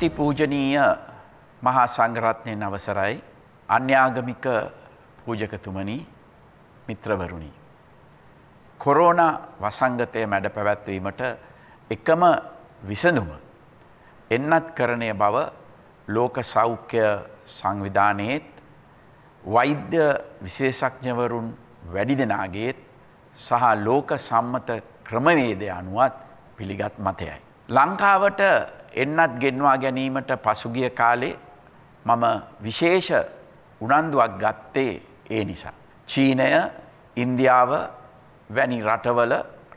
අති පූජනීය මහා සංඝරත්නයෙන් අවසරයි අන්‍යාගමික පූජකතුමනි මිත්‍රවරුනි කොරෝනා වසංගතය මැඩ පැවැත්වීමට එකම විසඳුම එන්නත් කරණය බව ලෝක සෞඛ්‍ය සංවිධානයේත් වෛද්‍ය විශේෂඥවරුන් වැඩි දෙනාගේත් සහ ලෝක සම්මත ක්‍රමවේදය අනුවත් පිළිගත් මතයයි. ලංකාවට එන්නත් ගෙන්වා ගැනීමට පසුගිය කාලේ මම විශේෂ උනන්දුවක් ගත්තේ ඒ නිසා. චීනය ඉන්දියාව වැනි රටවල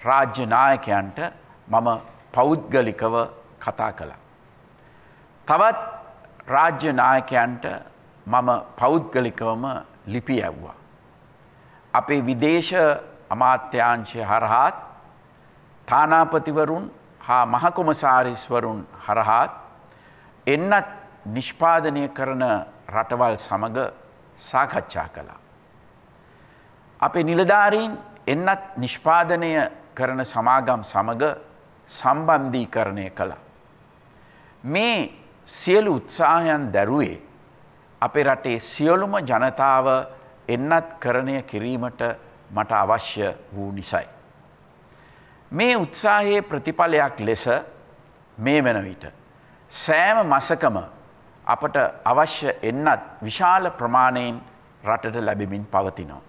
රාජ්‍යනායකයන්ට මම පෞද්ගලිකව කතා කළා. තවත් රාජ්‍යනායකයන්ට මම පෞද්ගලිකවම ලිපි ඇව්වා. අපේ විදේශ අමාත්‍යංශය හරහාත් තානාපතිවරුන් හා මහකොමසාරිස්වරුන් හරහාත් එන්නත් නිෂ්පාදනය කරන රටවල් සමඟ සාකච්ඡා කළා. අපේ නිලධාරීන් එන්නත් නිෂ්පාදනය කරන සමාගම් සමඟ සම්බන්ධීකරණය කළා. මේ සියලු උත්සාහයන් දැරුවේ අපේ රටේ සියලුම ජනතාව එන්නත් කරණය කිරීමට මට අවශ්‍ය වූ නිසයි. මේ උත්සාහයේ ප්‍රතිඵලයක් ලෙස මේ වෙන විට. සෑම මසකම අපට අවශ්‍ය එන්නත් විශාල ප්‍රමාණයෙන් රටට ලැබිමින් පවතිනවා.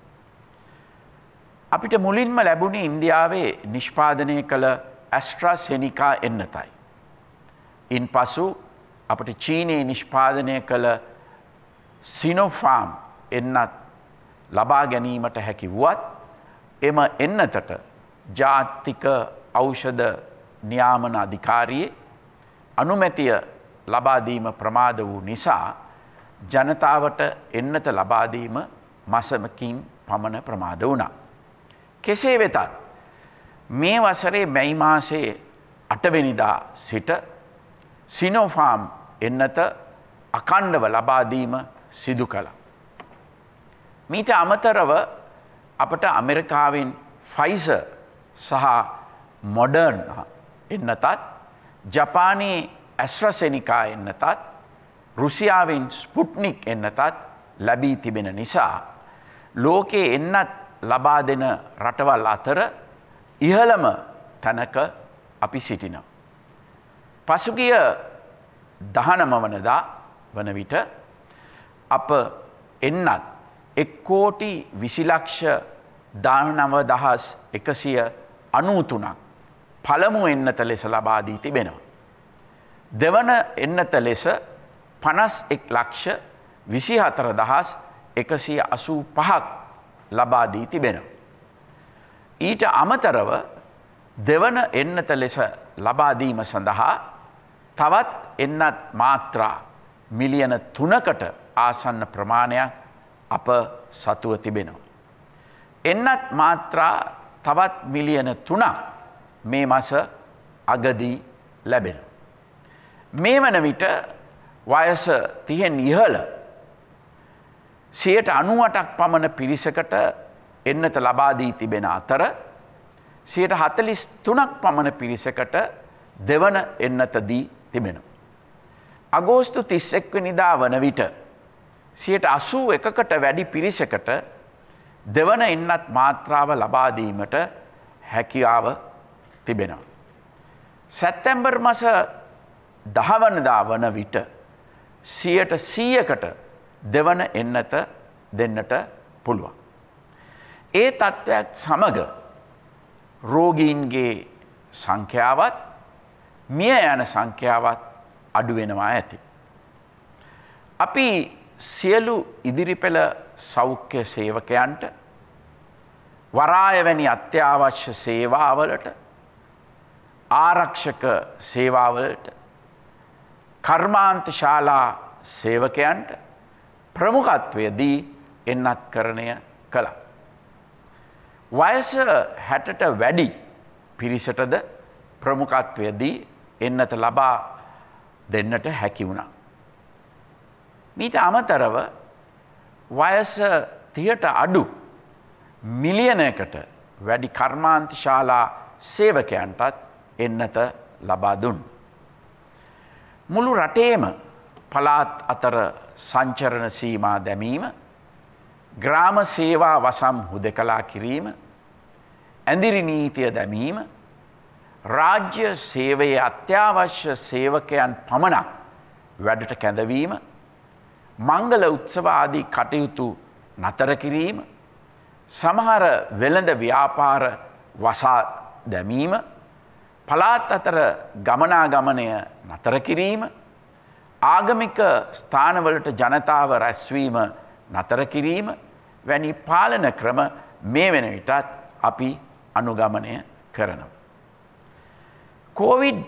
අපිට මුලින්ම ලැබුණේ ඉන්දියාවේ නිෂ්පාදනය කළ ඇස්ට්‍රා සෙනිකා එන්නතයි. ඉන් පසු අපට චීනයේ නිෂ්පාදනය කළ සිනොෆාම් එන්නත් ලබා ගැනීමට හැකි වුවත් එම එන්නතට ජාත්තික ඖෂධ න්‍යාමන අධිකාරයේ අනුමැතිය ලබාදීම ප්‍රමාද වූ නිසා ජනතාවට එන්නත ලබාදීම මසමකින් පමණ ප්‍රමාද වුණා. කෙසේ වෙතත් මේ වසරේ මැයි මාසයේ අටවෙනිදා සිට සිනෝෆාම් එන්නත අකණ්ඩව ලබාදීම සිදු කළ. මීට අමතරව අපට අමෙරිකාවෙන් ෆයිස සහ මොඩර්න් එන්නතත් ජපානයේ ඇස්්‍රසෙනිකා එන්නතත් රුසියාවෙන් ස්පුට්නික් එන්නතත් ලැබී තිබෙන නිසා. ලෝකයේ එන්නත් ලබා දෙන රටවල් අතර ඉහළම තැනක අපි සිටින. පසුගිය දහනම වනදා වන විට අප එන්නත් එක්කෝටි විසිලක්ෂ දානනව දහස් එකසිය අනූතුනක් පළමු එන්නත ලෙස ලබාදී තිබෙනවා. දෙවන එන්නත ලෙස පනස් එක් ලක්ෂ විසි හතර දහස් එකසිය අසූ පහක් ලබාදී තිබෙනවා. ඊට අමතරව දෙවන එන්නත ලෙස ලබාදීම සඳහා තවත් එන්නත් මාත්‍රා මිලියන තුනකට ආසන්න ප්‍රමාණයක් අප සතුව තිබෙනවා. එන්නත් මාත්‍රා තවත් මිලියන තුනක් මේ මස අගදී ලැබෙන. මේ වන විට වයස තියෙන් ඉහල සියට අනුවටක් පමණ පිරිසකට එන්නත ලබාදී තිබෙන අතර සියට හතලිස් තුනක් පමණ පිරිසකට දෙවන එන්නත දී තිබෙන. අගෝස්තු තිස්සෙක්ව නිදා වන විට සියට අසූ එකකට වැඩි පිරිසකට දෙවන එන්නත් මාත්‍රාව ලබාදීමට හැකියාව තිබෙනවා. සැත්තැම්බර් මස දහවනදා වන විට සියට සීයකට දෙවන එන්නත දෙන්නට පුළුවන්. ඒ තත්ත්වයක් සමග රෝගීන්ගේ සංඛ්‍යාවත් මිය යන සංඛ්‍යාවත් අඩුවෙනවා ඇති. අපි සියලු ඉදිරිපෙළ සෞඛ්‍ය සේවකයන්ට වරාය වැනි අත්‍යවශ්‍ය සේවාවලට ආරක්ෂක සේවාවලට කර්මාන්ත ශාලා සේවකයන්ට ප්‍රමුඛත්වයදී එන්නත් කරණය කළා. වයස හැටට වැඩි පිරිසටද ප්‍රමුඛත්වයදී එන්නත ලබා දෙන්නට හැකි වුණා. මීට අමතරව වයස තියට අඩු මිලියනයකට වැඩි කර්මාන්ති ශාලා සේවකයන්ටත් එන්නත ලබා දුන්. මුළු රටේම පලාත් අතර සංචරණ සීමා දැමීම ග්‍රාම සේවා වසම් හුද කලා කිරීම ඇඳිරි නීතිය දැමීම රාජ්‍ය සේවයේ අත්‍යවශ්‍ය සේවකයන් පමණක් වැඩට කැඳවීම මංගල උත්සව ආදී කටයුතු නතර කිරීම සමහර වෙළඳ ව්‍යාපාර වසා දැමීම පළාත් අතර ගමනාගමනය නතර කිරීම ආගමික ස්ථානවලට ජනතාව රැස්වීම නතර කිරීම වැනි පාලන ක්‍රම මේ වෙන විටත් අපි අනුගමනය කරනවා. කෝවිඩ්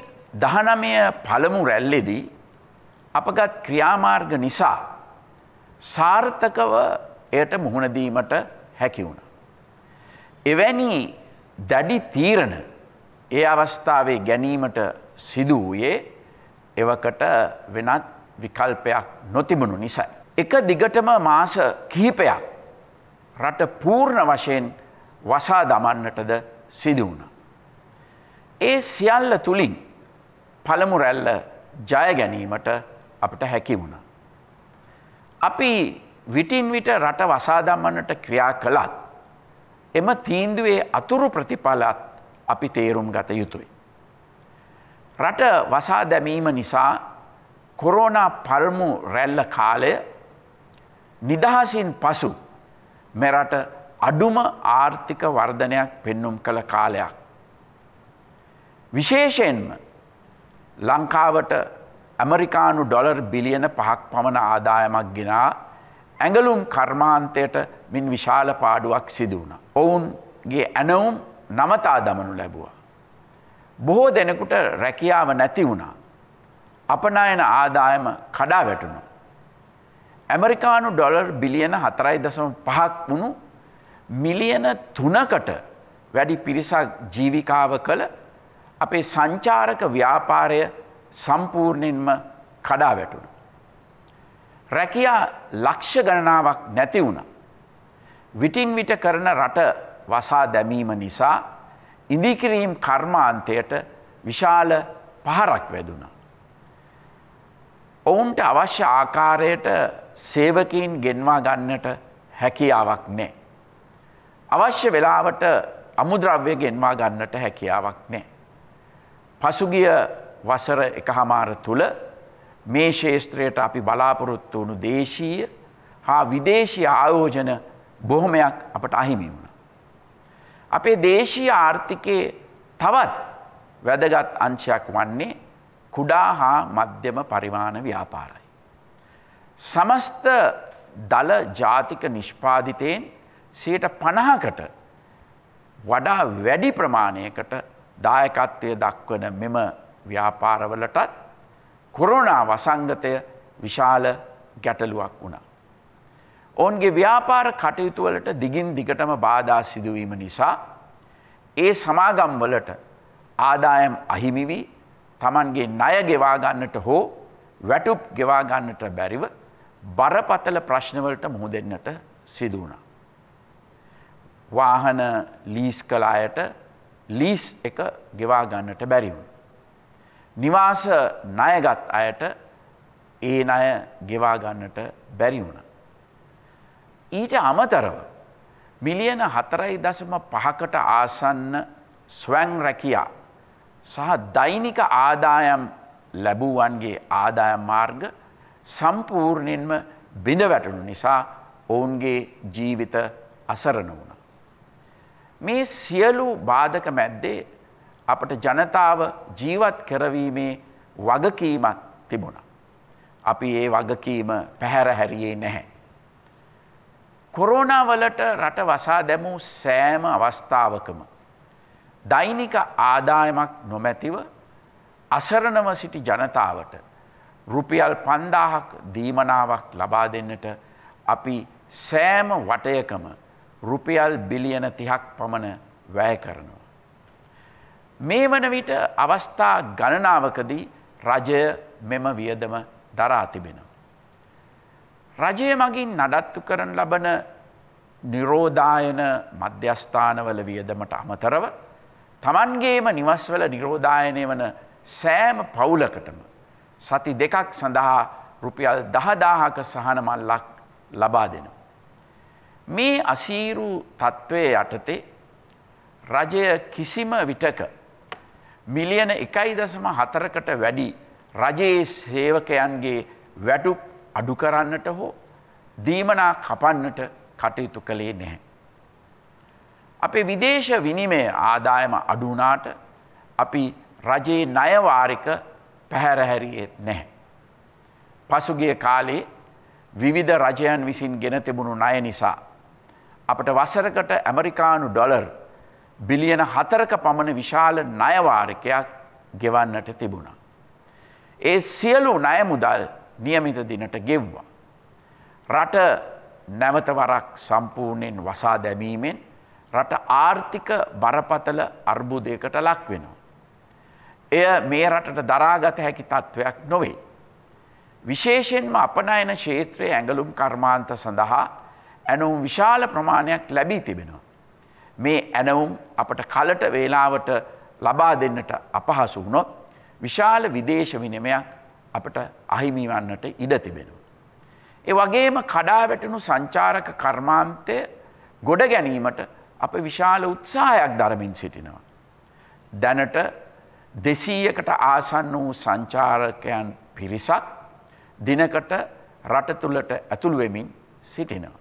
දහනමය පළමු රැල්ලෙදී අපගත් ක්‍රියාමාර්ග නිසා සාර්ථකව එයට මුහුණදීමට හැකිවුණ. එවැනි දැඩි තීරණ ඒ අවස්ථාවේ ගැනීමට සිදු වූයේ එවකට වෙනත් විකල්පයක් නොතිබුණු නිසයි. එක දිගටම මාස කිහිපයක් රට පූර්ණ වශයෙන් වසා දමන්නටද සිදුවුණ. ඒ සියල්ල තුළින් පළමු රැල්ල ජය ගැනීමට අපට හැකි වුණා. අපි විටින් විට රට වසා දමන්නට ක්‍රියා කළත් එම තීන්දුවේ අතුරු ප්‍රතිඵලත් අපි තේරුම් ගත යුතුයි. රට වසා දැමීම නිසා කොරෝනා පල්මු රැල්ල කාලය නිදහසින් පසු මෙරට අඩුම ආර්ථික වර්ධනයක් පෙන්නුම් කළ කාලයක්. විශේෂයෙන්ම ලංකාවට ඇමරිකානු ඩොලර් බිලියන පහක් පමණ ආදායමක් ගෙනා ඇඟලුම් කර්මාන්තයට මින් විශාල පාඩුවක් සිදුවුණ. ඔවුන්ගේ ඇනවුම් නමතා දමනු ලැබුව. බොහෝ දෙනෙකුට රැකියාව නැති වුණා. අපනායන ආදායම කඩා වැටුණු. ඇමරිකානු ඩොලර් බිලියන හතරයි දසම පහක් වුණු මිලියන තුනකට වැඩි පිරිසක් ජීවිකාව කළ අපේ සංචාරක ව්‍යාපාරය සම්පූර්ණයෙන්ම කඩා වැටුණා. රැකියා ලක්ෂ ගණනාවක් නැති වුණා. විටින් විට කරන රට වසා දැමීම නිසා ඉදිකිරීම් කර්මාන්තයට විශාල පහරක් වැදුණා. ඔවුන්ට අවශ්‍ය ආකාරයට සේවකීන් ගෙන්වා ගන්නට හැකියාවක් නෑ. අවශ්‍ය වෙලාවට අමුද්‍රව්‍ය ගෙන්වා ගන්නට හැකියාවක් නෑ. පසුගිය වසර එකහමාර තුළ මේ ශේෂත්‍රයට අපි බලාපොරොත්තු වුණු දේශීය හා විදේශී ආයෝජන බොහොමයක් අපට අහිමි වුණ. අපේ දේශීය ආර්ථිකයේ තවත් වැදගත් අංශයක් වන්නේ කුඩා හා මධ්‍යම පරිමාණ ව්‍යාපාරයි. සමස්ත දළ ජාතික නිෂ්පාධිතයෙන් සයට පණහකට වඩා වැඩි ප්‍රමාණයකට දායකත්වය දක්වන මෙම ව්‍යාපාරවලටත් කොරෝනා වසංගතය විශාල ගැටලුවක් වුණා. ඔවුන්ගේ ව්‍යාපාර කටයුතුවලට දිගින් දිගටම බාධා සිදුවීම නිසා ඒ සමාගම්වලට ආදායම් අහිමිවී තමන්ගේ ණය ගෙවාගන්නට හෝ වැටුප් ගෙවාගන්නට බැරිව බරපතල ප්‍රශ්නවලට මුහු දෙන්නට සිදු වුණා. වාහන ලීස් කළ අයට ලීස් එක ගෙවාගන්නට බැරිවුණ. නිවාස ණයගත් අයට ඒ ණය ගෙවා ගන්නට බැරි වුණා. ඊට අමතරව මිලියන 4.5කට ආසන්න ස්වයං රැකියා සහ දෛනික ආදායම් ලැබුවන්ගේ ආදායම් මාර්ග සම්පූර්ණයෙන්ම බිඳ වැටුණු නිසා ඔවුන්ගේ ජීවිත අසරණ වුණා. මේ සියලු බාධක මැද්දේ අපට ජනතාව ජීවත් කරවීමේ වගකීමත් තිබුණ. අපි ඒ වගකීම පැහැරහැරියේ නැහැ. කොරෝණවලට රට වසා දැමූ සෑම අවස්ථාවකම. දෛනික ආදායමක් නොමැතිව අසරණව සිටි ජනතාවට රුපියල් පන්දාහක් දීමනාවක් ලබා දෙන්නට අපි සෑම වටයකම රුපියල් බිලියන තිහක් පමණ වැය කරනවා. මේ වන විට අවස්ථා ගණනාවකදී රජය මෙම වියදම දරා තිබෙන. රජය මගින් නඩත්තු කරන ලබන නිරෝධායන මධ්‍යස්ථානවල වියදමට අමතරව තමන්ගේම නිවස්වල නිරෝධායනය වන සෑම පවුලකටම සති දෙකක් සඳහා රුපියල් දහදාහක සහනමල්ලක් ලබා දෙන. මේ අසීරු තත්ත්වය යටතේ රජය කිසිම විටක මිලියන එකයි දසම හතරකට වැඩි රජයේ සේවකයන්ගේ වැටුප් අඩු කරන්නට හෝ දීමනා කපන්නට කටයුතු කළේ නැහැ. අපේ විදේශ විනිමය ආදායම අඩුනාට අපි රජයේ ණයවාරික පැහැරහැරියෙත් නැහැ. පසුගිය කාලේ විවිධ රජයන් විසින් ගෙන තිබුණු ණය නිසා අපට වසරකට ඇමරිකානු ඩොලර් බිලියන හතරක පමණ විශාල නයවාරකයක් ගෙවන්නට තිබුණා. ඒ සියලු නයමුදල් නියමිත දිනට ගෙව්වා. රට නැවතවරක් සම්පූර්ණයෙන් වසා දැමීමෙන් රට ආර්ථික බරපතල අර්බුදයකට ලක්වෙනවා. එය මේ රටට දරාගත හැකි තත්ත්වයක් නොවේ. විශේෂෙන්ම අපනයන ශේත්‍රයේ ඇඟලුම් කර්මාන්ත සඳහා ඇනුම් විශාල ප්‍රමාණයක් ලැබී තිබෙනවා. මේ ඇනවුම් අපට කලට වේලාවට ලබා දෙන්නට අපහසු වුණොත් විශාල විදේශ විනිමයක් අපට අහිමි වන්නට ඉඩ තිබෙනවා. ඒ වගේම කඩාවැටුණු සංචාරක කර්මාන්තය ගොඩ ගැනීමට අප විශාල උත්සාහයක් දරමින් සිටිනවා. දැනට දෙසීයකට ආසන්න වූ සංචාරකයන් පිරිසක් දිනකට රට තුළට ඇතුළුවෙමින් සිටිනවා.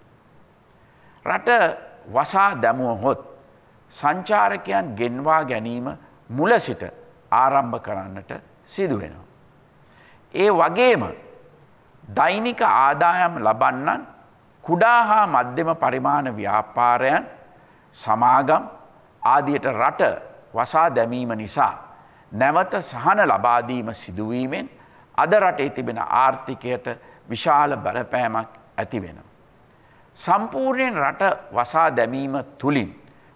රට වසා දැමුවහොත් සංචාරකයන් ගෙන්වා ගැනීම මුල සිට ආරම්භ කරන්නට සිදුවෙනවා. ඒ වගේම දෛනික ආදායම් ලබන්නන් කුඩා හා මධ්‍යම පරිමාණ ව්‍යාපාරයන් සමාගම් ආදියට රට වසා දැමීම නිසා නැවත සහන ලබාදීම සිදුවීමෙන් අද රටේ තිබෙන ආර්ථිකයට විශාල බලපෑමක් ඇති වෙනවා. සම්පූර්ණයෙන් රට වසා දැමීම තුළින්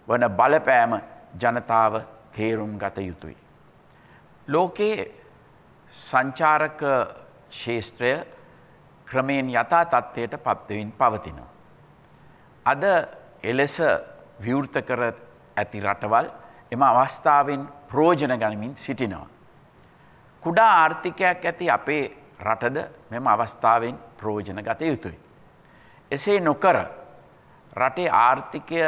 වන බලපෑම ජනතාව තේරුම් ගත යුතුයි. ලෝකයේ සංචාරක ශේෂත්‍රය ක්‍රමයෙන් යථා තත්ත්වයට පත්වවින් පවතිනවා. අද එලෙස විවෘත කර ඇති රටවල් එම අවස්ථාවෙන් ප්‍රෝජන ගනිමින් සිටිනවා. කුඩා ආර්ථිකයක් ඇති අපේ රටද මෙම අවස්ථාවෙන් ප්‍රෝජන ගත යුතුයි. එසේ නොකර රටේ ආර්ථිකය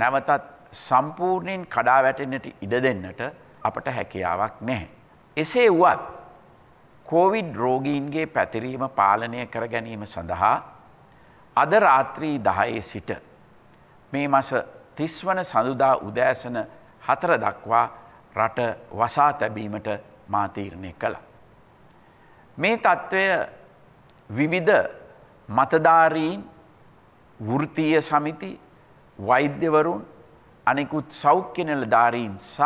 නැවතත් සම්පූර්ණයෙන් කඩා වැටෙන්නට ඉඩ දෙන්නට අපට හැකියාවක් නැහැ. එසේ වුවත් කෝවිඩ් රෝගීන්ගේ පැතිරීම පාලනය කර ගැනීම සඳහා අද රාත්‍රී දහයේ සිට මේ මස තිස්වන සඳුදා උදෑසන හතර දක්වා රට වසා තැබීමට මාතීරණය කළ. මේ තත්ත්වය විවිධ මතධාරීන් වෘතිය සමිති වෛද්‍යවරුන් අනෙකුත් සෞඛ්‍යනල ධාරීන් සහ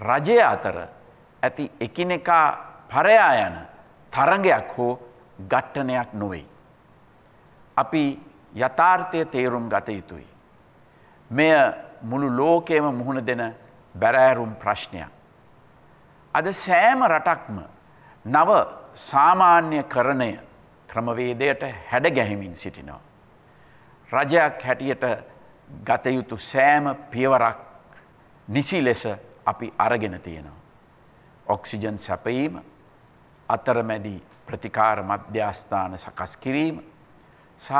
රජය අතර ඇති එකිනෙකා පරයා යන තරගයක් හෝ ගට්ටනයක් නොවෙයි. අපි යථාර්ථය තේරුම් ගත යුතුයි. මෙය මුළු ලෝකයම මුහුණ දෙන බැරෑරුම් ප්‍රශ්නයක්. අද සෑම රටක්ම නව සාමාන්‍ය කරණය ක්‍රමවේදයට හැඩ ගැහිමින් සිටිනවා. රජයක් හැටියට ගතයුතු සෑම පියවරක් නිසි ලෙස අපි අරගෙන තියෙනවා. ඔක්සිජන් සැපීම අතරමැදි ප්‍රතිකාර මධ්‍යස්ථාන සකස් කිරීම සහ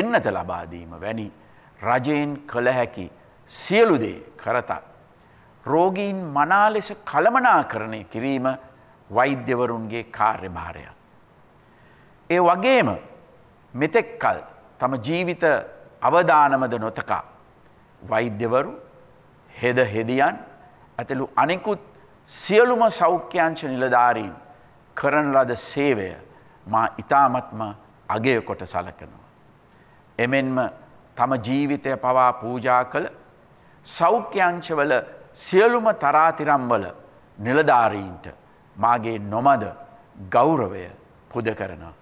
එන්නත ලබාදීම වැනි රජයෙන් කළ හැකි සියලුදේ කරතා. රෝගීන් මනා ලෙස කළමනාකරණය කිරීම වෛද්‍යවරුන්ගේ කාර්යභාරයක්. ඒ වගේම මෙතෙක්කල් තම ජීවිත අවධානමද නොතකා. වෛද්‍යවරු හෙද හෙදියන් ඇතළු අනෙකුත් සියලුම සෞඛ්‍යංශ නිලධාරීන් කරන ලද සේවය මා ඉතාමත්ම අගය කොට සලකනවා. එමෙන්ම තම ජීවිතය පවා පූජා කළ සෞඛ්‍යංශවල සියලුම තරාතිරම්වල නිලධාරීන්ට මාගේ නොමද ගෞරවය පුද කරනවා.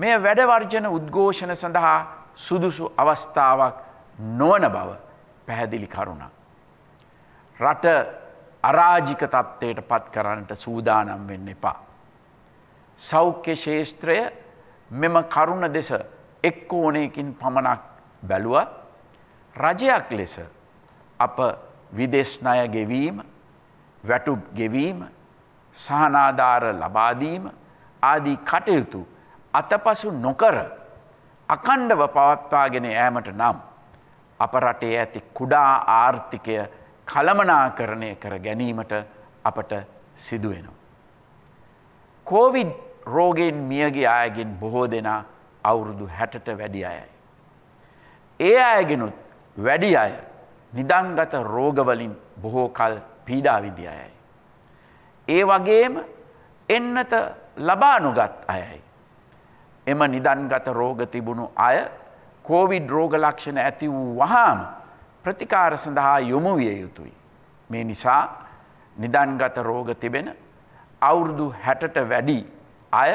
මෙය වැඩවර්ජන උද්ඝෝෂණ සඳහා සුදුසු අවස්ථාවක් නොවන බව පැහැදිලි කරුණා. රට අරාජික තත්ත්වයට පත් කරන්නට සූදානම් වෙන්න එපා. සෞඛ්‍ය ශේෂත්‍රය මෙම කරුණ දෙස එක් ඕනයකින් පමණක් බැලුව රජයක් ලෙස අප විදේශනය ගෙවීම වැටුප් ගෙවීම සහනාධාර ලබාදීම ආදී කටයුතු අතපසු නොකර අකණ්ඩව පවත්වාගෙන ෑමට නම් අප රටේ ඇති කුඩා ආර්ථිකය කළමනාකරණය කර ගැනීමට අපට සිදුවෙනවා. කෝවිඩ් රෝගෙන් මියගේ අයගෙන් බොහෝ දෙනා අවුරුදු හැටට වැඩි අයයි. ඒ අයගෙනුත් වැඩි අය නිදංගත රෝගවලින් බොහෝ කල් පීඩාවිදි අයයි. ඒ වගේම එන්නත ලබානුගත් අයයි. එම නිදන්ගත රෝග තිබුණු අය කෝවිඩ් රෝග ලක්ෂණ ඇති වූ වහාම ප්‍රතිකාර සඳහා යොමු විය යුතුයි. මේ නිසා නිදන්ගත රෝග තිබෙන අවුරුදු හැටට වැඩි අය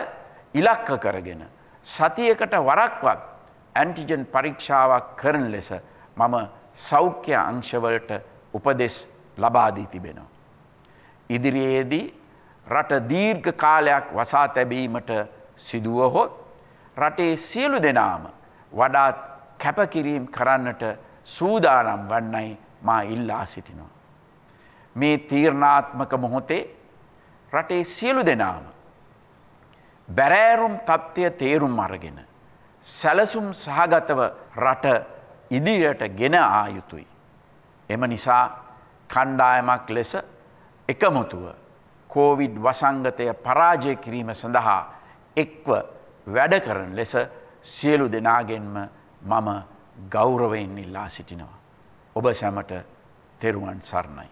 ඉලක්ක කරගෙන සතියකට වරක්වත් ඇන්ටිජන් පරීක්ෂාවක් කරන ලෙස මම සෞඛ්‍ය අංශවලට උපදෙස් ලබාදී තිබෙනවා. ඉදිරියේදී රට දීර්ඝ කාලයක් වසා තැබීමට සිදුවහොත් රටේ සියලු දෙනාම වඩාත් කැපකිරීම් කරන්නට සූදානම් වන්නයි මා ඉල්ලා සිටිනවා. මේ තීරණාත්මක මොහොතේ රටේ සියලු දෙනාම. බැරෑරුම් තත්ත්වය තේරුම් අරගෙන. සැලසුම් සහගතව රට ඉදිරියට ගෙන ආයුතුයි. එම නිසා කණ්ඩායමක් ලෙස එකමුතුව කෝවිඩ් වසංගතය පරාජය කිරීම සඳහා එක්ව වැඩ කරන ලෙස සියලු දෙනාගෙන්ම මම ගෞරවයෙන් ඉල්ලා සිටිනවා. ඔබ සැමට තෙරුවන් සරණයි.